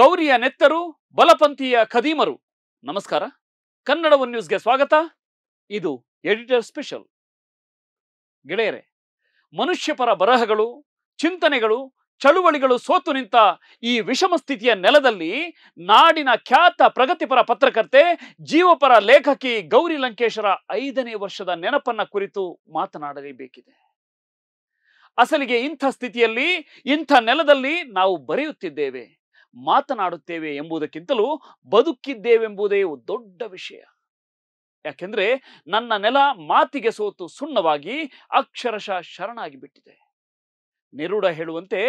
ಗೌರಿಯ ನೆತ್ತರು ಬಲಪಂಥೀಯ ಖದೀಮರು ನಮಸ್ಕಾರ ಕನ್ನಡ ಒನ್ ನ್ಯೂಸ್ಗೆ ಸ್ವಾಗತ ಇದು ಎಡಿಟರ್ ಸ್ಪೆಷಲ್ ಗೆಳೆಯರೆ ಮನುಷ್ಯಪರ ಬರಹಗಳು ಚಿಂತನೆಗಳು ಚಳುವಳಿಗಳು ಸೋತು ನಿಂತ ಈ ವಿಷಮ ಸ್ಥಿತಿಯ ನೆಲದಲ್ಲಿ ನಾಡಿನ ಖ್ಯಾತ ಪ್ರಗತಿಪರ ಪತ್ರಕರ್ತೆ ಜೀವಪರ ಲೇಖಕಿ ಗೌರಿ ಲಂಕೇಶರ ಐದನೇ ವರ್ಷದ ನೆನಪನ್ನ ಕುರಿತು ಮಾತನಾಡಲೇಬೇಕಿದೆ ಅಸಲಿಗೆ ಇಂಥ ಸ್ಥಿತಿಯಲ್ಲಿ ಇಂಥ ನೆಲದಲ್ಲಿ ನಾವು ಬರೆಯುತ್ತಿದ್ದೇವೆ ಮಾತನಾಡುತ್ತೇವೆ ಎಂಬುದಕ್ಕಿಂತಲೂ ಬದುಕಿದ್ದೇವೆಂಬುದೇ ದೊಡ್ಡ ವಿಷಯ ಯಾಕೆಂದ್ರೆ ನನ್ನ ನೆಲ ಮಾತಿಗೆ ಸೋತು ಸುಣ್ಣವಾಗಿ ಅಕ್ಷರಶಃ ಶರಣಾಗಿ ಬಿಟ್ಟಿದೆ ನಿರುಡ ಹೇಳುವಂತೆ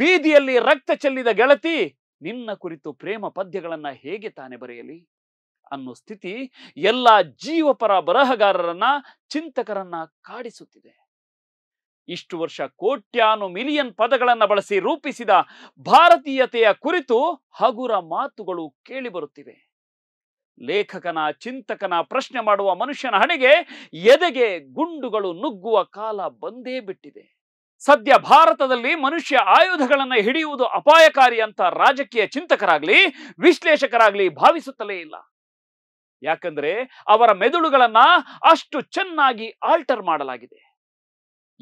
ಬೀದಿಯಲ್ಲಿ ರಕ್ತ ಚೆಲ್ಲಿದ ಗೆಳತಿ ನಿನ್ನ ಕುರಿತು ಪ್ರೇಮ ಪದ್ಯಗಳನ್ನ ಹೇಗೆ ತಾನೆ ಬರೆಯಲಿ ಅನ್ನೋ ಸ್ಥಿತಿ ಎಲ್ಲ ಜೀವಪರ ಬರಹಗಾರರನ್ನ ಚಿಂತಕರನ್ನ ಕಾಡಿಸುತ್ತಿದೆ ಇಷ್ಟು ವರ್ಷ ಕೋಟ್ಯಾನು ಮಿಲಿಯನ್ ಪದಗಳನ್ನು ಬಳಸಿ ರೂಪಿಸಿದ ಭಾರತೀಯತೆಯ ಕುರಿತು ಹಗುರ ಮಾತುಗಳು ಕೇಳಿಬರುತ್ತಿವೆ ಲೇಖಕನ ಚಿಂತಕನ ಪ್ರಶ್ನೆ ಮಾಡುವ ಮನುಷ್ಯನ ಹಣೆಗೆ ಎದೆಗೆ ಗುಂಡುಗಳು ನುಗ್ಗುವ ಕಾಲ ಬಂದೇ ಬಿಟ್ಟಿದೆ ಸದ್ಯ ಭಾರತದಲ್ಲಿ ಮನುಷ್ಯ ಆಯುಧಗಳನ್ನು ಹಿಡಿಯುವುದು ಅಪಾಯಕಾರಿ ಅಂತ ರಾಜಕೀಯ ಚಿಂತಕರಾಗ್ಲಿ ವಿಶ್ಲೇಷಕರಾಗ್ಲಿ ಭಾವಿಸುತ್ತಲೇ ಇಲ್ಲ ಯಾಕಂದ್ರೆ ಅವರ ಮೆದುಳುಗಳನ್ನ ಅಷ್ಟು ಚೆನ್ನಾಗಿ ಆಲ್ಟರ್ ಮಾಡಲಾಗಿದೆ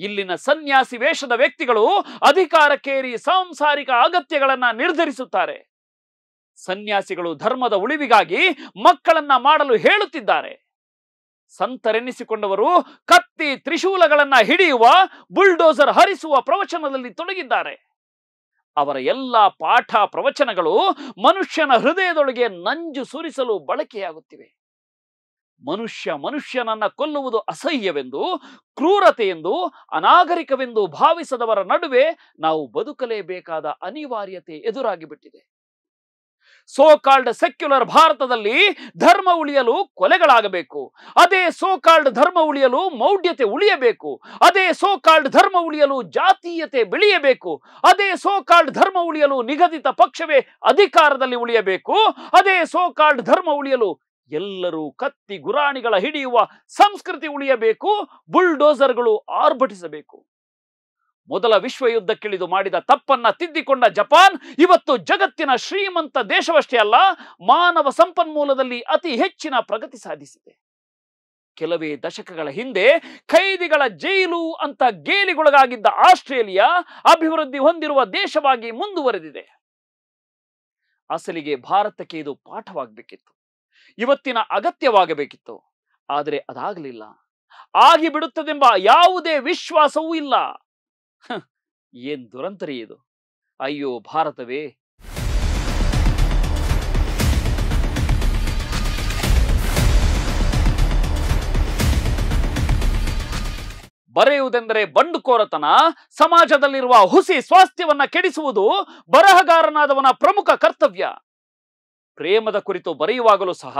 ಇಲ್ಲಿನ ಸನ್ಯಾಸಿ ವೇಷದ ವ್ಯಕ್ತಿಗಳು ಅಧಿಕಾರಕ್ಕೇರಿ ಸಾಂಸಾರಿಕ ಅಗತ್ಯಗಳನ್ನ ನಿರ್ಧರಿಸುತ್ತಾರೆ ಸನ್ಯಾಸಿಗಳು ಧರ್ಮದ ಉಳಿವಿಗಾಗಿ ಮಕ್ಕಳನ್ನ ಮಾಡಲು ಹೇಳುತ್ತಿದ್ದಾರೆ ಸಂತರೆನಿಸಿಕೊಂಡವರು ಕತ್ತಿ ತ್ರಿಶೂಲಗಳನ್ನ ಹಿಡಿಯುವ ಬುಲ್ಡೋಸರ್ ಹರಿಸುವ ಪ್ರವಚನದಲ್ಲಿ ತೊಡಗಿದ್ದಾರೆ ಅವರ ಎಲ್ಲ ಪಾಠ ಪ್ರವಚನಗಳು ಮನುಷ್ಯನ ಹೃದಯದೊಳಗೆ ನಂಜು ಸುರಿಸಲು ಬಳಕೆಯಾಗುತ್ತಿವೆ ಮನುಷ್ಯ ಮನುಷ್ಯನನ್ನ ಕೊಲ್ಲುವುದು ಅಸಹ್ಯವೆಂದು ಕ್ರೂರತೆಯೆಂದು ಅನಾಗರಿಕವೆಂದು ಭಾವಿಸದವರ ನಡುವೆ ನಾವು ಬದುಕಲೇಬೇಕಾದ ಅನಿವಾರ್ಯತೆ ಎದುರಾಗಿ ಬಿಟ್ಟಿದೆ ಸೋ ಸೆಕ್ಯುಲರ್ ಭಾರತದಲ್ಲಿ ಧರ್ಮ ಉಳಿಯಲು ಕೊಲೆಗಳಾಗಬೇಕು ಅದೇ ಸೋಕಾಲ್ಡ್ ಧರ್ಮ ಉಳಿಯಲು ಮೌಢ್ಯತೆ ಉಳಿಯಬೇಕು ಅದೇ ಸೋಕಾಲ್ಡ್ ಧರ್ಮ ಉಳಿಯಲು ಜಾತೀಯತೆ ಬೆಳೆಯಬೇಕು ಅದೇ ಸೋಕಾಲ್ಡ್ ಧರ್ಮ ಉಳಿಯಲು ನಿಗದಿತ ಪಕ್ಷವೇ ಅಧಿಕಾರದಲ್ಲಿ ಉಳಿಯಬೇಕು ಅದೇ ಸೋಕಾಲ್ಡ್ ಧರ್ಮ ಉಳಿಯಲು ಎಲ್ಲರೂ ಕತ್ತಿ ಗುರಾಣಿಗಳ ಹಿಡಿಯುವ ಸಂಸ್ಕೃತಿ ಉಳಿಯಬೇಕು ಬುಲ್ಡೋಸರ್ಗಳು ಆರ್ಭಟಿಸಬೇಕು ಮೊದಲ ವಿಶ್ವ ಯುದ್ಧಕ್ಕಿಳಿದು ಮಾಡಿದ ತಪ್ಪನ್ನ ತಿದ್ದಿಕೊಂಡ ಜಪಾನ್ ಇವತ್ತು ಜಗತ್ತಿನ ಶ್ರೀಮಂತ ದೇಶವಷ್ಟೇ ಅಲ್ಲ ಮಾನವ ಸಂಪನ್ಮೂಲದಲ್ಲಿ ಅತಿ ಹೆಚ್ಚಿನ ಪ್ರಗತಿ ಸಾಧಿಸಿದೆ ಕೆಲವೇ ದಶಕಗಳ ಹಿಂದೆ ಖೈದಿಗಳ ಜೈಲು ಅಂತ ಗೇಲಿಗೊಳಗಾಗಿದ್ದ ಆಸ್ಟ್ರೇಲಿಯಾ ಅಭಿವೃದ್ಧಿ ಹೊಂದಿರುವ ದೇಶವಾಗಿ ಮುಂದುವರೆದಿದೆ ಅಸಲಿಗೆ ಭಾರತಕ್ಕೆ ಇದು ಪಾಠವಾಗಬೇಕಿತ್ತು ಇವತ್ತಿನ ಅಗತ್ಯವಾಗಬೇಕಿತ್ತು ಆದರೆ ಅದಾಗಲಿಲ್ಲ ಆಗಿ ಬಿಡುತ್ತದೆಂಬ ಯಾವುದೇ ವಿಶ್ವಾಸವೂ ಇಲ್ಲ ಏನ್ ದುರಂತರಿ ಇದು ಅಯ್ಯೋ ಭಾರತವೇ ಬರೆಯುವುದೆಂದರೆ ಬಂಡುಕೋರತನ ಸಮಾಜದಲ್ಲಿರುವ ಹುಸಿ ಸ್ವಾಸ್ಥ್ಯವನ್ನ ಕೆಡಿಸುವುದು ಬರಹಗಾರನಾದವನ ಪ್ರಮುಖ ಕರ್ತವ್ಯ ಪ್ರೇಮದ ಕುರಿತು ಬರೆಯುವಾಗಲೂ ಸಹ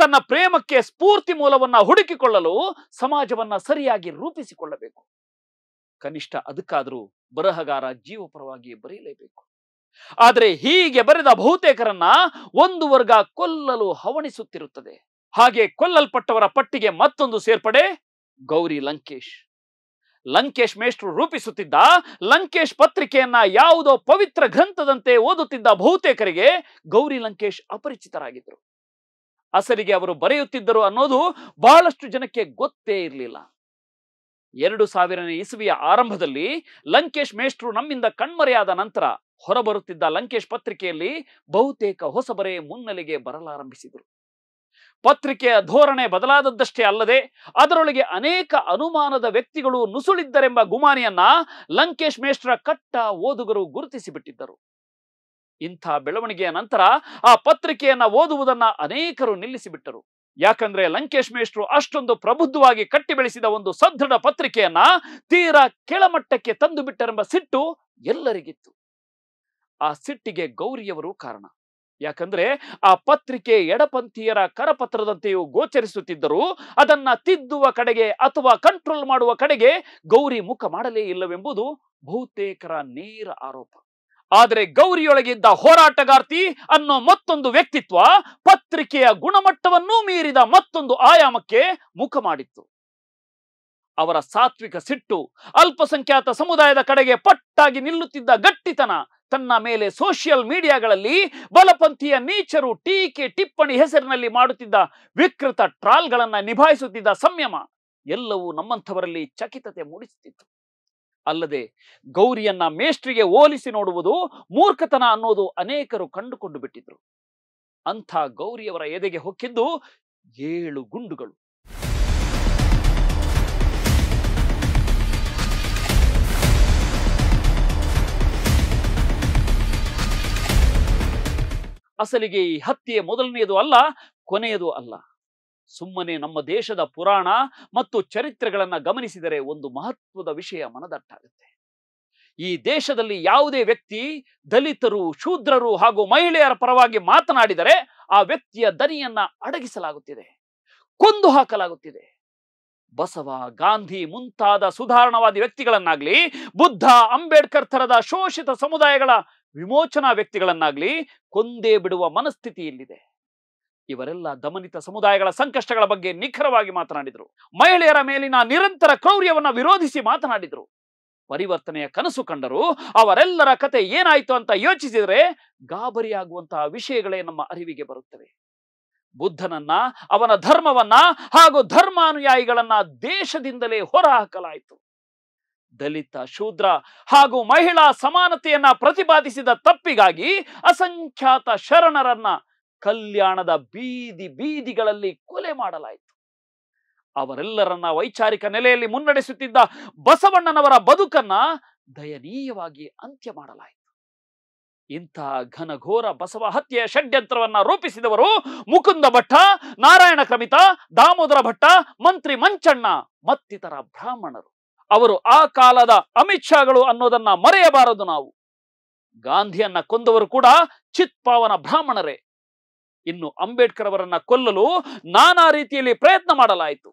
ತನ್ನ ಪ್ರೇಮಕ್ಕೆ ಸ್ಫೂರ್ತಿ ಮೂಲವನ್ನ ಹುಡುಕಿಕೊಳ್ಳಲು ಸಮಾಜವನ್ನ ಸರಿಯಾಗಿ ರೂಪಿಸಿಕೊಳ್ಳಬೇಕು ಕನಿಷ್ಠ ಅದಕ್ಕಾದರೂ ಬರಹಗಾರ ಜೀವಪರವಾಗಿ ಬರೆಯಲೇಬೇಕು ಆದರೆ ಹೀಗೆ ಬರೆದ ಬಹುತೇಕರನ್ನ ಒಂದು ವರ್ಗ ಕೊಲ್ಲಲು ಹವಣಿಸುತ್ತಿರುತ್ತದೆ ಹಾಗೆ ಕೊಲ್ಲಲ್ಪಟ್ಟವರ ಪಟ್ಟಿಗೆ ಮತ್ತೊಂದು ಸೇರ್ಪಡೆ ಗೌರಿ ಲಂಕೇಶ್ ಲಂಕೇಶ್ ಮೇಷ್ಟ್ರು ರೂಪಿಸುತ್ತಿದ್ದ ಲಂಕೇಶ್ ಪತ್ರಿಕೆಯನ್ನ ಯಾವುದೋ ಪವಿತ್ರ ಗ್ರಂಥದಂತೆ ಓದುತ್ತಿದ್ದ ಬಹುತೇಕರಿಗೆ ಗೌರಿ ಲಂಕೇಶ್ ಅಪರಿಚಿತರಾಗಿದ್ದರು ಅಸರಿಗೆ ಅವರು ಬರೆಯುತ್ತಿದ್ದರು ಅನ್ನೋದು ಬಹಳಷ್ಟು ಜನಕ್ಕೆ ಗೊತ್ತೇ ಇರಲಿಲ್ಲ ಎರಡು ಸಾವಿರನೇ ಇಸುವಿಯ ಆರಂಭದಲ್ಲಿ ಲಂಕೇಶ್ ಮೇಷ್ಟ್ರು ನಮ್ಮಿಂದ ಕಣ್ಮರೆಯಾದ ನಂತರ ಹೊರಬರುತ್ತಿದ್ದ ಲಂಕೇಶ್ ಪತ್ರಿಕೆಯಲ್ಲಿ ಬಹುತೇಕ ಹೊಸಬರೇ ಮುನ್ನೆಲೆಗೆ ಬರಲಾರಂಭಿಸಿದರು ಪತ್ರಿಕೆಯ ಧೋರಣೆ ಬದಲಾದದ್ದಷ್ಟೇ ಅಲ್ಲದೆ ಅದರೊಳಗೆ ಅನೇಕ ಅನುಮಾನದ ವ್ಯಕ್ತಿಗಳು ನುಸುಳಿದ್ದರೆಂಬ ಗುಮಾನಿಯನ್ನ ಲಂಕೇಶ್ ಮೇಷ್ಟ್ರ ಕಟ್ಟ ಓದುಗರು ಗುರುತಿಸಿಬಿಟ್ಟಿದ್ದರು ಇಂಥ ಬೆಳವಣಿಗೆಯ ನಂತರ ಆ ಪತ್ರಿಕೆಯನ್ನ ಓದುವುದನ್ನ ಅನೇಕರು ನಿಲ್ಲಿಸಿಬಿಟ್ಟರು ಯಾಕಂದ್ರೆ ಲಂಕೇಶ್ ಮೇಷ್ಟ್ರು ಅಷ್ಟೊಂದು ಪ್ರಬುದ್ಧವಾಗಿ ಕಟ್ಟಿ ಬೆಳೆಸಿದ ಒಂದು ಸದೃಢ ಪತ್ರಿಕೆಯನ್ನ ತೀರಾ ಕೆಳಮಟ್ಟಕ್ಕೆ ತಂದು ಬಿಟ್ಟರೆಂಬ ಸಿಟ್ಟು ಎಲ್ಲರಿಗಿತ್ತು ಆ ಸಿಟ್ಟಿಗೆ ಗೌರಿಯವರು ಕಾರಣ ಯಾಕಂದ್ರೆ ಆ ಪತ್ರಿಕೆ ಎಡಪಂಥೀಯರ ಕರಪತ್ರದಂತೆಯೂ ಗೋಚರಿಸುತ್ತಿದ್ದರೂ ಅದನ್ನ ತಿದ್ದುವ ಕಡೆಗೆ ಅಥವಾ ಕಂಟ್ರೋಲ್ ಮಾಡುವ ಕಡೆಗೆ ಗೌರಿ ಮುಖ ಮಾಡಲೇ ಇಲ್ಲವೆಂಬುದು ಬಹುತೇಕರ ನೇರ ಆರೋಪ ಆದರೆ ಗೌರಿಯೊಳಗಿದ್ದ ಹೋರಾಟಗಾರ್ತಿ ಅನ್ನೋ ಮತ್ತೊಂದು ವ್ಯಕ್ತಿತ್ವ ಪತ್ರಿಕೆಯ ಗುಣಮಟ್ಟವನ್ನೂ ಮೀರಿದ ಮತ್ತೊಂದು ಆಯಾಮಕ್ಕೆ ಮುಖ ಮಾಡಿತ್ತು ಅವರ ಸಾತ್ವಿಕ ಸಿಟ್ಟು ಅಲ್ಪಸಂಖ್ಯಾತ ಸಮುದಾಯದ ಕಡೆಗೆ ಪಟ್ಟಾಗಿ ನಿಲ್ಲುತ್ತಿದ್ದ ಗಟ್ಟಿತನ ತನ್ನ ಮೇಲೆ ಸೋಷಿಯಲ್ ಮೀಡಿಯಾಗಳಲ್ಲಿ ಬಲಪಂಥೀಯ ನೀಚರು ಟೀಕೆ ಟಿಪ್ಪಣಿ ಹೆಸರಿನಲ್ಲಿ ಮಾಡುತ್ತಿದ್ದ ವಿಕೃತ ಟ್ರಾಲ್ಗಳನ್ನು ನಿಭಾಯಿಸುತ್ತಿದ್ದ ಸಂಯಮ ಎಲ್ಲವೂ ನಮ್ಮಂಥವರಲ್ಲಿ ಚಕಿತತೆ ಮೂಡಿಸುತ್ತಿತ್ತು ಅಲ್ಲದೆ ಗೌರಿಯನ್ನ ಮೇಷ್ಟ್ರಿಗೆ ಹೋಲಿಸಿ ನೋಡುವುದು ಮೂರ್ಖತನ ಅನ್ನೋದು ಅನೇಕರು ಕಂಡುಕೊಂಡು ಬಿಟ್ಟಿದ್ರು ಅಂಥ ಗೌರಿಯವರ ಎದೆಗೆ ಹೊಕ್ಕಿದ್ದು ಏಳು ಗುಂಡುಗಳು ಅಸಲಿಗೆ ಈ ಹತ್ಯೆ ಮೊದಲನೆಯದು ಅಲ್ಲ ಕೊನೆಯದು ಅಲ್ಲ ಸುಮ್ಮನೆ ನಮ್ಮ ದೇಶದ ಪುರಾಣ ಮತ್ತು ಚರಿತ್ರೆಗಳನ್ನು ಗಮನಿಸಿದರೆ ಒಂದು ಮಹತ್ವದ ವಿಷಯ ಮನದಟ್ಟಾಗುತ್ತೆ ಈ ದೇಶದಲ್ಲಿ ಯಾವುದೇ ವ್ಯಕ್ತಿ ದಲಿತರು ಶೂದ್ರರು ಹಾಗೂ ಮಹಿಳೆಯರ ಪರವಾಗಿ ಮಾತನಾಡಿದರೆ ಆ ವ್ಯಕ್ತಿಯ ದನಿಯನ್ನ ಅಡಗಿಸಲಾಗುತ್ತಿದೆ ಕೊಂದು ಹಾಕಲಾಗುತ್ತಿದೆ ಬಸವ ಗಾಂಧಿ ಮುಂತಾದ ಸುಧಾರಣವಾದಿ ವ್ಯಕ್ತಿಗಳನ್ನಾಗ್ಲಿ ಬುದ್ಧ ಅಂಬೇಡ್ಕರ್ ತರದ ಶೋಷಿತ ಸಮುದಾಯಗಳ ವಿಮೋಚನಾ ವ್ಯಕ್ತಿಗಳನ್ನಾಗ್ಲಿ ಕೊಂದೇ ಬಿಡುವ ಮನಸ್ಥಿತಿಯಲ್ಲಿದೆ ಇವರೆಲ್ಲ ದಮನಿತ ಸಮುದಾಯಗಳ ಸಂಕಷ್ಟಗಳ ಬಗ್ಗೆ ನಿಖರವಾಗಿ ಮಾತನಾಡಿದರು ಮಹಿಳೆಯರ ಮೇಲಿನ ನಿರಂತರ ಕ್ರೌರ್ಯವನ್ನು ವಿರೋಧಿಸಿ ಮಾತನಾಡಿದರು ಪರಿವರ್ತನೆಯ ಕನಸು ಕಂಡರು ಅವರೆಲ್ಲರ ಕತೆ ಏನಾಯಿತು ಅಂತ ಯೋಚಿಸಿದರೆ ಗಾಬರಿಯಾಗುವಂತಹ ವಿಷಯಗಳೇ ನಮ್ಮ ಅರಿವಿಗೆ ಬರುತ್ತವೆ ಬುದ್ಧನನ್ನ ಅವನ ಧರ್ಮವನ್ನ ಹಾಗೂ ಧರ್ಮಾನುಯಾಯಿಗಳನ್ನ ದೇಶದಿಂದಲೇ ಹೊರಹಾಕಲಾಯಿತು ದಲಿತ ಶೂದ್ರ ಹಾಗೂ ಮಹಿಳಾ ಸಮಾನತೆಯನ್ನ ಪ್ರತಿಪಾದಿಸಿದ ತಪ್ಪಿಗಾಗಿ ಅಸಂಖ್ಯಾತ ಶರಣರನ್ನ ಕಲ್ಯಾಣದ ಬೀದಿ ಬೀದಿಗಳಲ್ಲಿ ಕೊಲೆ ಮಾಡಲಾಯಿತು ಅವರೆಲ್ಲರನ್ನ ವೈಚಾರಿಕ ನೆಲೆಯಲ್ಲಿ ಮುನ್ನಡೆಸುತ್ತಿದ್ದ ಬಸವಣ್ಣನವರ ಬದುಕನ್ನ ದಯನೀಯವಾಗಿ ಅಂತ್ಯ ಮಾಡಲಾಯಿತು ಇಂತಹ ಘನಘೋರ ಬಸವ ಹತ್ಯೆಯ ಷಡ್ಯಂತ್ರವನ್ನ ರೂಪಿಸಿದವರು ಮುಕುಂದ ಭಟ್ಟ ನಾರಾಯಣ ಕ್ರಮಿತ ದಾಮೋದರ ಭಟ್ಟ ಮಂತ್ರಿ ಮಂಚಣ್ಣ ಮತ್ತಿತರ ಬ್ರಾಹ್ಮಣರು ಅವರು ಆ ಕಾಲದ ಅಮಿತ್ ಶಾಗಳು ಅನ್ನೋದನ್ನ ಮರೆಯಬಾರದು ನಾವು ಗಾಂಧಿಯನ್ನ ಕೊಂದವರು ಕೂಡ ಚಿತ್ಪಾವನ ಬ್ರಾಹ್ಮಣರೇ ಇನ್ನು ಅಂಬೇಡ್ಕರ್ ಅವರನ್ನ ಕೊಲ್ಲಲು ನಾನಾ ರೀತಿಯಲ್ಲಿ ಪ್ರಯತ್ನ ಮಾಡಲಾಯಿತು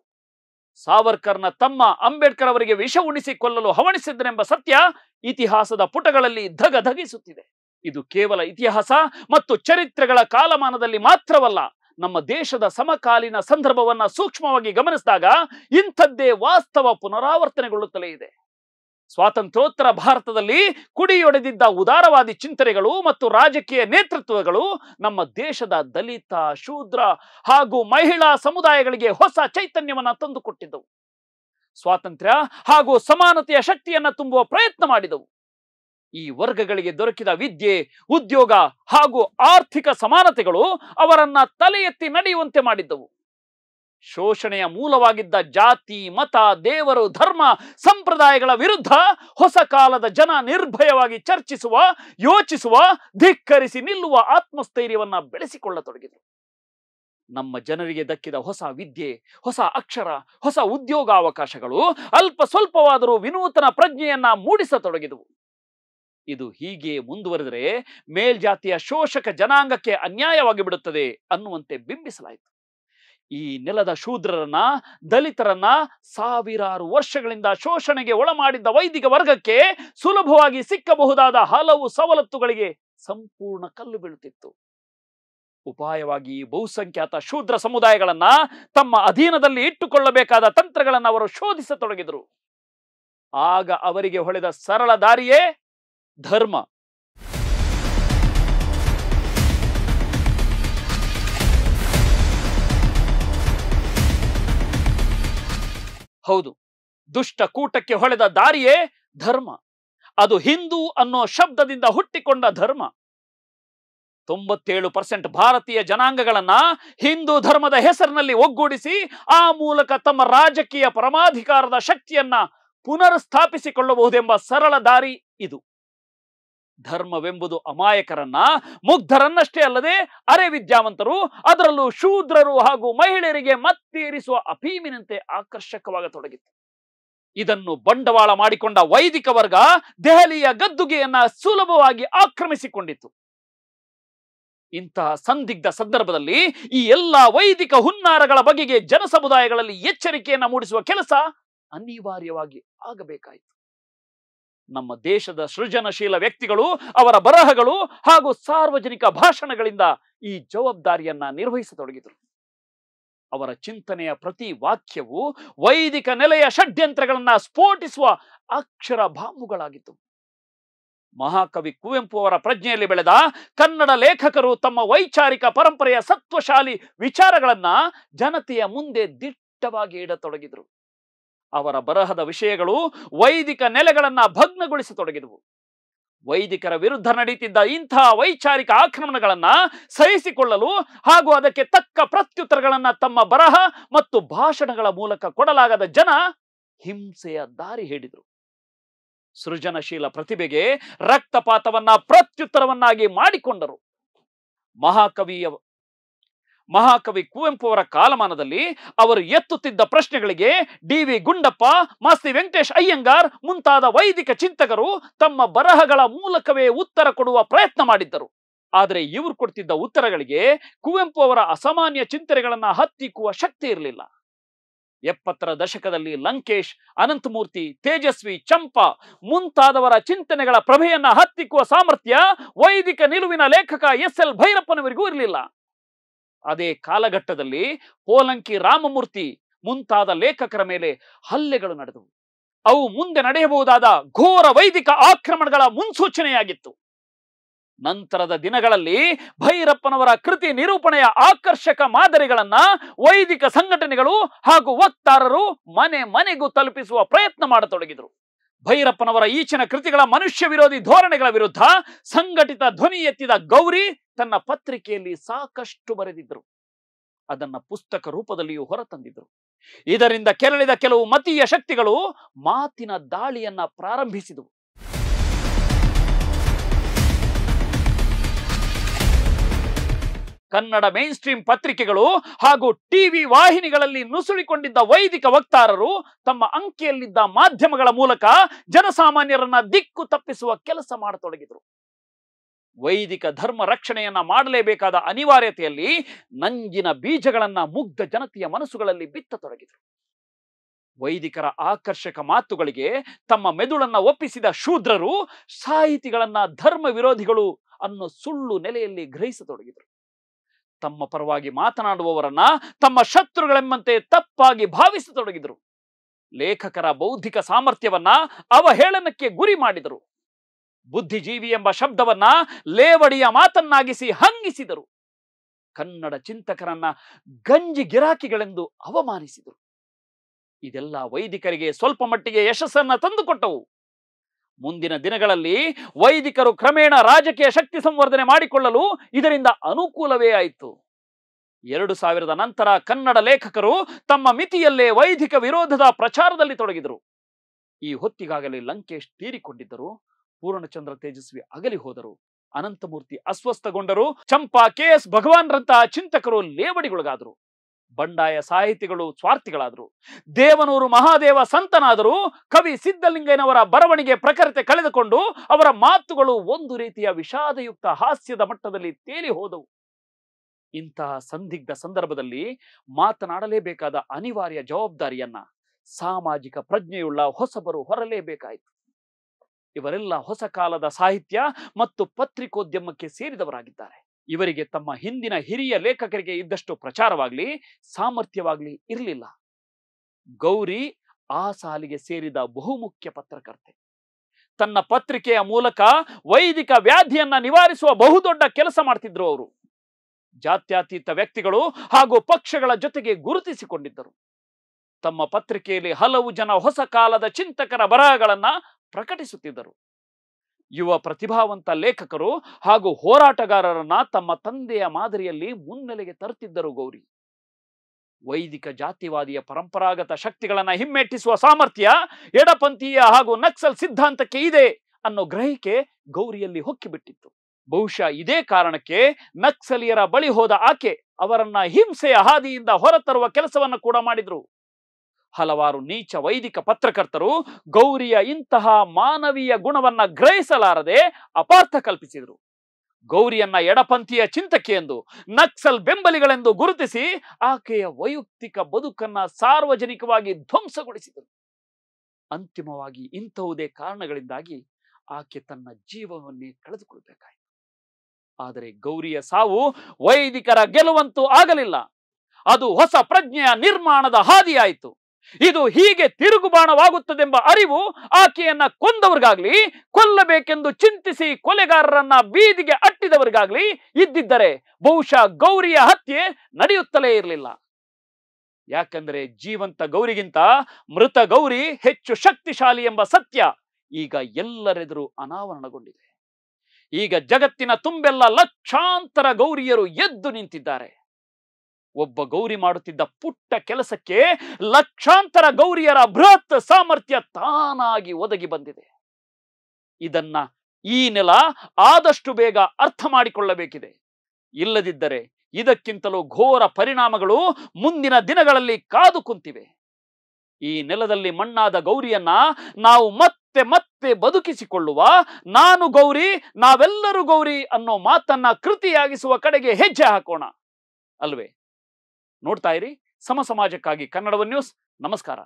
ಸಾವರ್ಕರ್ನ ತಮ್ಮ ಅಂಬೇಡ್ಕರ್ ಅವರಿಗೆ ವಿಷ ಉಣಿಸಿ ಕೊಲ್ಲಲು ಹವಣಿಸಿದ್ರೆಂಬ ಸತ್ಯ ಇತಿಹಾಸದ ಪುಟಗಳಲ್ಲಿ ಧಗಧಗಿಸುತ್ತಿದೆ ಇದು ಕೇವಲ ಇತಿಹಾಸ ಮತ್ತು ಚರಿತ್ರೆಗಳ ಕಾಲಮಾನದಲ್ಲಿ ಮಾತ್ರವಲ್ಲ ನಮ್ಮ ದೇಶದ ಸಮಕಾಲೀನ ಸಂದರ್ಭವನ್ನ ಸೂಕ್ಷ್ಮವಾಗಿ ಗಮನಿಸಿದಾಗ ಇಂಥದ್ದೇ ವಾಸ್ತವ ಪುನರಾವರ್ತನೆಗೊಳ್ಳುತ್ತಲೇ ಇದೆ ಸ್ವಾತಂತ್ರ್ಯೋತ್ತರ ಭಾರತದಲ್ಲಿ ಕುಡಿಯೊಡೆದಿದ್ದ ಉದಾರವಾದಿ ಚಿಂತನೆಗಳು ಮತ್ತು ರಾಜಕೀಯ ನೇತೃತ್ವಗಳು ನಮ್ಮ ದೇಶದ ದಲಿತ ಶೂದ್ರ ಹಾಗೂ ಮಹಿಳಾ ಸಮುದಾಯಗಳಿಗೆ ಹೊಸ ಚೈತನ್ಯವನ್ನು ತಂದುಕೊಟ್ಟಿದ್ದವು ಸ್ವಾತಂತ್ರ್ಯ ಹಾಗೂ ಸಮಾನತೆಯ ಶಕ್ತಿಯನ್ನು ತುಂಬುವ ಪ್ರಯತ್ನ ಮಾಡಿದವು ಈ ವರ್ಗಗಳಿಗೆ ದೊರಕಿದ ವಿದ್ಯೆ ಉದ್ಯೋಗ ಹಾಗೂ ಆರ್ಥಿಕ ಸಮಾನತೆಗಳು ಅವರನ್ನ ತಲೆ ಎತ್ತಿ ನಡೆಯುವಂತೆ ಮಾಡಿದ್ದವು ಶೋಷಣೆಯ ಮೂಲವಾಗಿದ್ದ ಜಾತಿ ಮತ ದೇವರು ಧರ್ಮ ಸಂಪ್ರದಾಯಗಳ ವಿರುದ್ಧ ಹೊಸ ಕಾಲದ ಜನ ನಿರ್ಭಯವಾಗಿ ಚರ್ಚಿಸುವ ಯೋಚಿಸುವ ಧಿಕ್ಕರಿಸಿ ನಿಲ್ಲುವ ಆತ್ಮಸ್ಥೈರ್ಯವನ್ನ ಬೆಳೆಸಿಕೊಳ್ಳತೊಡಗಿದರು ನಮ್ಮ ಜನರಿಗೆ ದಕ್ಕಿದ ಹೊಸ ವಿದ್ಯೆ ಹೊಸ ಅಕ್ಷರ ಹೊಸ ಉದ್ಯೋಗಾವಕಾಶಗಳು ಅಲ್ಪ ಸ್ವಲ್ಪವಾದರೂ ವಿನೂತನ ಪ್ರಜ್ಞೆಯನ್ನ ಮೂಡಿಸತೊಡಗಿದವು ಇದು ಹೀಗೆ ಮುಂದುವರೆದರೆ ಮೇಲ್ಜಾತಿಯ ಶೋಷಕ ಜನಾಂಗಕ್ಕೆ ಅನ್ಯಾಯವಾಗಿ ಬಿಡುತ್ತದೆ ಅನ್ನುವಂತೆ ಬಿಂಬಿಸಲಾಯಿತು ಈ ನೆಲದ ಶೂದ್ರರನ್ನ ದಲಿತರನ್ನ ಸಾವಿರಾರು ವರ್ಷಗಳಿಂದ ಶೋಷಣೆಗೆ ಒಳಮಾಡಿದ್ದ ವೈದಿಕ ವರ್ಗಕ್ಕೆ ಸುಲಭವಾಗಿ ಸಿಕ್ಕಬಹುದಾದ ಹಲವು ಸವಲತ್ತುಗಳಿಗೆ ಸಂಪೂರ್ಣ ಕಲ್ಲು ಬೀಳುತ್ತಿತ್ತು ಉಪಾಯವಾಗಿ ಬಹುಸಂಖ್ಯಾತ ಶೂದ್ರ ಸಮುದಾಯಗಳನ್ನ ತಮ್ಮ ಅಧೀನದಲ್ಲಿ ಇಟ್ಟುಕೊಳ್ಳಬೇಕಾದ ತಂತ್ರಗಳನ್ನು ಅವರು ಶೋಧಿಸತೊಡಗಿದರು ಆಗ ಅವರಿಗೆ ಹೊಳೆದ ಸರಳ ದಾರಿಯೇ ಧರ್ಮ ಹೌದು ದುಷ್ಟ ಕೂಟಕ್ಕೆ ಹೊಳೆದ ದಾರಿಯೇ ಧರ್ಮ ಅದು ಹಿಂದೂ ಅನ್ನೋ ಶಬ್ದದಿಂದ ಹುಟ್ಟಿಕೊಂಡ ಧರ್ಮ ತೊಂಬತ್ತೇಳು ಪರ್ಸೆಂಟ್ ಭಾರತೀಯ ಜನಾಂಗಗಳನ್ನ ಹಿಂದೂ ಧರ್ಮದ ಹೆಸರಿನಲ್ಲಿ ಒಗ್ಗೂಡಿಸಿ ಆ ಮೂಲಕ ತಮ್ಮ ರಾಜಕೀಯ ಪರಮಾಧಿಕಾರದ ಶಕ್ತಿಯನ್ನ ಪುನರ್ ಸ್ಥಾಪಿಸಿಕೊಳ್ಳಬಹುದೆಂಬ ಸರಳ ದಾರಿ ಇದು ಧರ್ಮವೆಂಬುದು ಅಮಾಯಕರನ್ನ ಮುಗ್ಧರನ್ನಷ್ಟೇ ಅಲ್ಲದೆ ಅರೆ ವಿದ್ಯಾವಂತರು ಅದರಲ್ಲೂ ಶೂದ್ರರು ಹಾಗೂ ಮಹಿಳೆಯರಿಗೆ ಮತ್ತೇರಿಸುವ ಅಫೀಮಿನಂತೆ ಆಕರ್ಷಕವಾಗತೊಡಗಿತ್ತು ಇದನ್ನು ಬಂಡವಾಳ ಮಾಡಿಕೊಂಡ ವೈದಿಕ ವರ್ಗ ದೆಹಲಿಯ ಗದ್ದುಗೆಯನ್ನ ಸುಲಭವಾಗಿ ಆಕ್ರಮಿಸಿಕೊಂಡಿತು ಇಂತಹ ಸಂದಿಗ್ಧ ಸಂದರ್ಭದಲ್ಲಿ ಈ ಎಲ್ಲ ವೈದಿಕ ಹುನ್ನಾರಗಳ ಬಗೆಗೆ ಜನಸಮುದಾಯಗಳಲ್ಲಿ ಎಚ್ಚರಿಕೆಯನ್ನು ಮೂಡಿಸುವ ಕೆಲಸ ಅನಿವಾರ್ಯವಾಗಿ ಆಗಬೇಕಾಯಿತು ನಮ್ಮ ದೇಶದ ಸೃಜನಶೀಲ ವ್ಯಕ್ತಿಗಳು ಅವರ ಬರಹಗಳು ಹಾಗೂ ಸಾರ್ವಜನಿಕ ಭಾಷಣಗಳಿಂದ ಈ ಜವಾಬ್ದಾರಿಯನ್ನ ನಿರ್ವಹಿಸತೊಡಗಿದರು ಅವರ ಚಿಂತನೆಯ ಪ್ರತಿ ವಾಕ್ಯವು ವೈದಿಕ ನೆಲೆಯ ಷಡ್ಯಂತ್ರಗಳನ್ನ ಸ್ಫೋಟಿಸುವ ಅಕ್ಷರ ಬಾಂಬುಗಳಾಗಿತ್ತು ಮಹಾಕವಿ ಕುವೆಂಪು ಅವರ ಪ್ರಜ್ಞೆಯಲ್ಲಿ ಬೆಳೆದ ಕನ್ನಡ ಲೇಖಕರು ತಮ್ಮ ವೈಚಾರಿಕ ಪರಂಪರೆಯ ಸತ್ವಶಾಲಿ ವಿಚಾರಗಳನ್ನ ಜನತೆಯ ಮುಂದೆ ದಿಟ್ಟವಾಗಿ ಇಡತೊಡಗಿದರು ಅವರ ಬರಹದ ವಿಷಯಗಳು ವೈದಿಕ ನೆಲೆಗಳನ್ನ ಭಗ್ನಗೊಳಿಸತೊಡಗಿದವು ವೈದಿಕರ ವಿರುದ್ಧ ನಡೀತಿದ್ದ ಇಂಥ ವೈಚಾರಿಕ ಆಕ್ರಮಣಗಳನ್ನ ಸಹಿಸಿಕೊಳ್ಳಲು ಹಾಗೂ ಅದಕ್ಕೆ ತಕ್ಕ ಪ್ರತ್ಯುತ್ತರಗಳನ್ನ ತಮ್ಮ ಬರಹ ಮತ್ತು ಭಾಷಣಗಳ ಮೂಲಕ ಕೊಡಲಾಗದ ಜನ ಹಿಂಸೆಯ ದಾರಿ ಹೇಳಿದರು ಸೃಜನಶೀಲ ಪ್ರತಿಭೆಗೆ ರಕ್ತಪಾತವನ್ನ ಪ್ರತ್ಯುತ್ತರವನ್ನಾಗಿ ಮಾಡಿಕೊಂಡರು ಮಹಾಕವಿಯ ಮಹಾಕವಿ ಕುವೆಂಪು ಅವರ ಕಾಲಮಾನದಲ್ಲಿ ಅವರು ಎತ್ತುತ್ತಿದ್ದ ಪ್ರಶ್ನೆಗಳಿಗೆ ಡಿ ವಿ ಗುಂಡಪ್ಪ ಮಾಸ್ತಿ ವೆಂಕಟೇಶ್ ಅಯ್ಯಂಗಾರ್ ಮುಂತಾದ ವೈದಿಕ ಚಿಂತಕರು ತಮ್ಮ ಬರಹಗಳ ಮೂಲಕವೇ ಉತ್ತರ ಕೊಡುವ ಪ್ರಯತ್ನ ಮಾಡಿದ್ದರು ಆದರೆ ಇವರು ಕೊಡ್ತಿದ್ದ ಉತ್ತರಗಳಿಗೆ ಕುವೆಂಪು ಅವರ ಅಸಾಮಾನ್ಯ ಚಿಂತನೆಗಳನ್ನ ಹತ್ತಿಕ್ಕುವ ಶಕ್ತಿ ಇರಲಿಲ್ಲ ಎಪ್ಪತ್ತರ ದಶಕದಲ್ಲಿ ಲಂಕೇಶ್ ಅನಂತಮೂರ್ತಿ ತೇಜಸ್ವಿ ಚಂಪಾ ಮುಂತಾದವರ ಚಿಂತನೆಗಳ ಪ್ರಭೆಯನ್ನ ಹತ್ತಿಕ್ಕುವ ಸಾಮರ್ಥ್ಯ ವೈದಿಕ ನಿಲುವಿನ ಲೇಖಕ ಎಸ್ ಎಲ್ ಭೈರಪ್ಪನವರಿಗೂ ಇರಲಿಲ್ಲ ಅದೇ ಕಾಲಘಟ್ಟದಲ್ಲಿ ಪೋಲಂಕಿ ರಾಮಮೂರ್ತಿ ಮುಂತಾದ ಲೇಖಕರ ಮೇಲೆ ಹಲ್ಲೆಗಳು ನಡೆದವು ಅವು ಮುಂದೆ ನಡೆಯಬಹುದಾದ ಘೋರ ವೈದಿಕ ಆಕ್ರಮಣಗಳ ಮುನ್ಸೂಚನೆಯಾಗಿತ್ತು ನಂತರದ ದಿನಗಳಲ್ಲಿ ಭೈರಪ್ಪನವರ ಕೃತಿ ನಿರೂಪಣೆಯ ಆಕರ್ಷಕ ಮಾದರಿಗಳನ್ನ ವೈದಿಕ ಸಂಘಟನೆಗಳು ಹಾಗೂ ವಕ್ತಾರರು ಮನೆ ಮನೆಗೂ ತಲುಪಿಸುವ ಪ್ರಯತ್ನ ಮಾಡತೊಡಗಿದರು ಭೈರಪ್ಪನವರ ಈಚಿನ ಕೃತಿಗಳ ಮನುಷ್ಯ ವಿರೋಧಿ ಧೋರಣೆಗಳ ವಿರುದ್ಧ ಸಂಘಟಿತ ಧ್ವನಿ ಎತ್ತಿದ ಗೌರಿ ತನ್ನ ಪತ್ರಿಕೆಯಲ್ಲಿ ಸಾಕಷ್ಟು ಬರೆದಿದ್ದರು ಅದನ್ನ ಪುಸ್ತಕ ರೂಪದಲ್ಲಿಯೂ ಹೊರತಂದಿದ್ರು ಇದರಿಂದ ಕೆರಳಿದ ಕೆಲವು ಮತೀಯ ಶಕ್ತಿಗಳು ಮಾತಿನ ದಾಳಿಯನ್ನ ಪ್ರಾರಂಭಿಸಿದವು ಕನ್ನಡ ಮೇನ್ ಸ್ಟ್ರೀಮ್ ಪತ್ರಿಕೆಗಳು ಹಾಗೂ ಟಿವಿ ವಾಹಿನಿಗಳಲ್ಲಿ ನುಸುಳಿಕೊಂಡಿದ್ದ ವೈದಿಕ ವಕ್ತಾರರು ತಮ್ಮ ಅಂಕಿಯಲ್ಲಿದ್ದ ಮಾಧ್ಯಮಗಳ ಮೂಲಕ ಜನಸಾಮಾನ್ಯರನ್ನ ದಿಕ್ಕು ತಪ್ಪಿಸುವ ಕೆಲಸ ಮಾಡತೊಡಗಿದರು ವೈದಿಕ ಧರ್ಮ ರಕ್ಷಣೆಯನ್ನ ಮಾಡಲೇಬೇಕಾದ ಅನಿವಾರ್ಯತೆಯಲ್ಲಿ ನಂಜಿನ ಬೀಜಗಳನ್ನ ಮುಗ್ಧ ಜನತೆಯ ಮನಸ್ಸುಗಳಲ್ಲಿ ಬಿತ್ತತೊಡಗಿದರು ವೈದಿಕರ ಆಕರ್ಷಕ ಮಾತುಗಳಿಗೆ ತಮ್ಮ ಮೆದುಳನ್ನ ಒಪ್ಪಿಸಿದ ಶೂದ್ರರು ಸಾಹಿತಿಗಳನ್ನ ಧರ್ಮ ವಿರೋಧಿಗಳು ಅನ್ನೋ ಸುಳ್ಳು ನೆಲೆಯಲ್ಲಿ ಗ್ರಹಿಸತೊಡಗಿದರು ತಮ್ಮ ಪರವಾಗಿ ಮಾತನಾಡುವವರನ್ನ ತಮ್ಮ ಶತ್ರುಗಳೆಂಬಂತೆ ತಪ್ಪಾಗಿ ಭಾವಿಸತೊಡಗಿದರು ಲೇಖಕರ ಬೌದ್ಧಿಕ ಸಾಮರ್ಥ್ಯವನ್ನ ಅವಹೇಳನಕ್ಕೆ ಗುರಿ ಮಾಡಿದರು ಬುದ್ಧಿಜೀವಿ ಎಂಬ ಶಬ್ದವನ್ನ ಲೇವಡಿಯ ಮಾತನ್ನಾಗಿಸಿ ಹಂಗಿಸಿದರು ಕನ್ನಡ ಚಿಂತಕರನ್ನ ಗಂಜಿ ಗಿರಾಕಿಗಳೆಂದು ಅವಮಾನಿಸಿದರು ಇದೆಲ್ಲ ವೈದಿಕರಿಗೆ ಸ್ವಲ್ಪ ಮಟ್ಟಿಗೆ ಯಶಸ್ಸನ್ನ ತಂದುಕೊಟ್ಟವು ಮುಂದಿನ ದಿನಗಳಲ್ಲಿ ವೈದಿಕರು ಕ್ರಮೇಣ ರಾಜಕೀಯ ಶಕ್ತಿ ಸಂವರ್ಧನೆ ಮಾಡಿಕೊಳ್ಳಲು ಇದರಿಂದ ಅನುಕೂಲವೇ ಆಯಿತು ಎರಡು ಸಾವಿರದ ನಂತರ ಕನ್ನಡ ಲೇಖಕರು ತಮ್ಮ ಮಿತಿಯಲ್ಲೇ ವೈದಿಕ ವಿರೋಧದ ಪ್ರಚಾರದಲ್ಲಿ ತೊಡಗಿದರು ಈ ಹೊತ್ತಿಗಾಗಲೇ ಲಂಕೇಶ್ ತೀರಿಕೊಂಡಿದ್ದರು ಪೂರ್ಣಚಂದ್ರ ತೇಜಸ್ವಿ ಅಗಲಿ ಹೋದರು ಅನಂತಮೂರ್ತಿ ಅಸ್ವಸ್ಥಗೊಂಡರು ಚಂಪಾ ಕೆ ಎಸ್ ಭಗವಾನ್ರಂತಹ ಚಿಂತಕರು ಲೇವಡಿಗೊಳಗಾದರು ಬಂಡಾಯ ಸಾಹಿತಿಗಳು ಸ್ವಾರ್ಥಿಗಳಾದರು ದೇವನೂರು ಮಹಾದೇವ ಸಂತನಾದರೂ ಕವಿ ಸಿದ್ದಲಿಂಗಯ್ಯನವರ ಬರವಣಿಗೆ ಪ್ರಖರತೆ ಕಳೆದುಕೊಂಡು ಅವರ ಮಾತುಗಳು ಒಂದು ರೀತಿಯ ವಿಷಾದಯುಕ್ತ ಹಾಸ್ಯದ ಮಟ್ಟದಲ್ಲಿ ತೇಲಿ ಹೋದವು ಇಂತಹ ಸಂದಿಗ್ಧ ಸಂದರ್ಭದಲ್ಲಿ ಮಾತನಾಡಲೇಬೇಕಾದ ಅನಿವಾರ್ಯ ಜವಾಬ್ದಾರಿಯನ್ನ ಸಾಮಾಜಿಕ ಪ್ರಜ್ಞೆಯುಳ್ಳ ಹೊಸಬರು ಹೊರಲೇಬೇಕಾಯಿತು ಇವರೆಲ್ಲ ಹೊಸ ಕಾಲದ ಸಾಹಿತ್ಯ ಮತ್ತು ಪತ್ರಿಕೋದ್ಯಮಕ್ಕೆ ಸೇರಿದವರಾಗಿದ್ದಾರೆ ಇವರಿಗೆ ತಮ್ಮ ಹಿಂದಿನ ಹಿರಿಯ ಲೇಖಕರಿಗೆ ಇದ್ದಷ್ಟು ಪ್ರಚಾರವಾಗ್ಲಿ ಸಾಮರ್ಥ್ಯವಾಗ್ಲಿ ಇರಲಿಲ್ಲ ಗೌರಿ ಆ ಸಾಲಿಗೆ ಸೇರಿದ ಬಹುಮುಖ್ಯ ಪತ್ರಕರ್ತೆ ತನ್ನ ಪತ್ರಿಕೆಯ ಮೂಲಕ ವೈದಿಕ ವ್ಯಾಧಿಯನ್ನ ನಿವಾರಿಸುವ ಬಹುದೊಡ್ಡ ಕೆಲಸ ಮಾಡ್ತಿದ್ರು ಅವರು ಜಾತ್ಯತೀತ ವ್ಯಕ್ತಿಗಳು ಹಾಗೂ ಪಕ್ಷಗಳ ಜೊತೆಗೆ ಗುರುತಿಸಿಕೊಂಡಿದ್ದರು ತಮ್ಮ ಪತ್ರಿಕೆಯಲ್ಲಿ ಹಲವು ಜನ ಹೊಸ ಕಾಲದ ಚಿಂತಕರ ಬರಹಗಳನ್ನ ಪ್ರಕಟಿಸುತ್ತಿದ್ದರು ಯುವ ಪ್ರತಿಭಾವಂತ ಲೇಖಕರು ಹಾಗೂ ಹೋರಾಟಗಾರರನ್ನ ತಮ್ಮ ತಂದೆಯ ಮಾದರಿಯಲ್ಲಿ ಮುನ್ನೆಲೆಗೆ ತರುತ್ತಿದ್ದರು ಗೌರಿ ವೈದಿಕ ಜಾತಿವಾದಿಯ ಪರಂಪರಾಗತ ಶಕ್ತಿಗಳನ್ನ ಹಿಮ್ಮೆಟ್ಟಿಸುವ ಸಾಮರ್ಥ್ಯ ಎಡಪಂಥೀಯ ಹಾಗೂ ನಕ್ಸಲ್ ಸಿದ್ಧಾಂತಕ್ಕೆ ಇದೆ ಅನ್ನೋ ಗ್ರಹಿಕೆ ಗೌರಿಯಲ್ಲಿ ಹೊಕ್ಕಿಬಿಟ್ಟಿತ್ತು ಬಹುಶಃ ಇದೇ ಕಾರಣಕ್ಕೆ ನಕ್ಸಲಿಯರ ಬಳಿ ಹೋದ ಆಕೆ ಅವರನ್ನ ಹಿಂಸೆಯ ಹಾದಿಯಿಂದ ಹೊರತರುವ ಕೆಲಸವನ್ನು ಕೂಡ ಮಾಡಿದ್ರು ಹಲವಾರು ನೀಚ ವೈದಿಕ ಪತ್ರಕರ್ತರು ಗೌರಿಯ ಇಂತಹ ಮಾನವೀಯ ಗುಣವನ್ನ ಗ್ರಹಿಸಲಾರದೆ ಅಪಾರ್ಥ ಕಲ್ಪಿಸಿದರು ಗೌರಿಯನ್ನ ಎಡಪಂಥೀಯ ಚಿಂತಕಿ ಎಂದು ನಕ್ಸಲ್ ಬೆಂಬಲಿಗಳೆಂದು ಗುರುತಿಸಿ ಆಕೆಯ ವೈಯಕ್ತಿಕ ಬದುಕನ್ನ ಸಾರ್ವಜನಿಕವಾಗಿ ಧ್ವಂಸಗೊಳಿಸಿದರು ಅಂತಿಮವಾಗಿ ಇಂಥವುದೇ ಕಾರಣಗಳಿಂದಾಗಿ ಆಕೆ ತನ್ನ ಜೀವವನ್ನೇ ಕಳೆದುಕೊಳ್ಬೇಕಾಯಿತು ಆದರೆ ಗೌರಿಯ ಸಾವು ವೈದಿಕರ ಗೆಲುವಂತೂ ಆಗಲಿಲ್ಲ ಅದು ಹೊಸ ಪ್ರಜ್ಞೆಯ ನಿರ್ಮಾಣದ ಹಾದಿಯಾಯಿತು ಇದು ಹೀಗೆ ತಿರುಗುಬಾಣವಾಗುತ್ತದೆಂಬ ಅರಿವು ಆಕೆಯನ್ನ ಕೊಂದವರಿಗಾಗ್ಲಿ ಕೊಲ್ಲಬೇಕೆಂದು ಚಿಂತಿಸಿ ಕೊಲೆಗಾರರನ್ನ ಬೀದಿಗೆ ಅಟ್ಟಿದವರಿಗಾಗ್ಲಿ ಇದ್ದಿದ್ದರೆ ಬಹುಶಃ ಗೌರಿಯ ಹತ್ಯೆ ನಡೆಯುತ್ತಲೇ ಇರಲಿಲ್ಲ ಯಾಕಂದ್ರೆ ಜೀವಂತ ಗೌರಿಗಿಂತ ಮೃತ ಗೌರಿ ಹೆಚ್ಚು ಶಕ್ತಿಶಾಲಿ ಎಂಬ ಸತ್ಯ ಈಗ ಎಲ್ಲರೆದುರು ಅನಾವರಣಗೊಂಡಿದೆ ಈಗ ಜಗತ್ತಿನ ತುಂಬೆಲ್ಲ ಲಕ್ಷಾಂತರ ಗೌರಿಯರು ಎದ್ದು ನಿಂತಿದ್ದಾರೆ ಒಬ್ಬ ಗೌರಿ ಮಾಡುತ್ತಿದ್ದ ಪುಟ್ಟ ಕೆಲಸಕ್ಕೆ ಲಕ್ಷಾಂತರ ಗೌರಿಯರ ಬೃಹತ್ ಸಾಮರ್ಥ್ಯ ತಾನಾಗಿ ಒದಗಿ ಬಂದಿದೆ ಇದನ್ನ ಈ ನೆಲ ಆದಷ್ಟು ಬೇಗ ಅರ್ಥ ಮಾಡಿಕೊಳ್ಳಬೇಕಿದೆ ಇಲ್ಲದಿದ್ದರೆ ಇದಕ್ಕಿಂತಲೂ ಘೋರ ಪರಿಣಾಮಗಳು ಮುಂದಿನ ದಿನಗಳಲ್ಲಿ ಕಾದು ಕುಂತಿವೆ ಈ ನೆಲದಲ್ಲಿ ಮಣ್ಣಾದ ಗೌರಿಯನ್ನ ನಾವು ಮತ್ತೆ ಮತ್ತೆ ಬದುಕಿಸಿಕೊಳ್ಳುವ ನಾನು ಗೌರಿ ನಾವೆಲ್ಲರೂ ಗೌರಿ ಅನ್ನೋ ಮಾತನ್ನ ಕೃತಿಯಾಗಿಸುವ ಕಡೆಗೆ ಹೆಜ್ಜೆ ಹಾಕೋಣ ಅಲ್ವೇ ನೋಡ್ತಾ ಇರಿ ಸಮ ಸಮಾಜಕ್ಕಾಗಿ ಕನ್ನಡವ ನ್ಯೂಸ್ ನಮಸ್ಕಾರ